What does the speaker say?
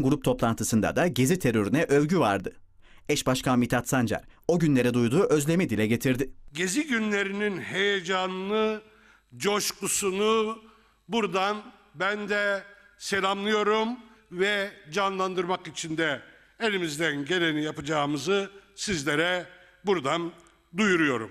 grup toplantısında da gezi terörüne övgü vardı. Eş Başkan Mithat Sancar o günlere duyduğu özlemi dile getirdi. Gezi günlerinin heyecanını, coşkusunu buradan ben de selamlıyorum ve canlandırmak için de elimizden geleni yapacağımızı sizlere buradan duyuruyorum.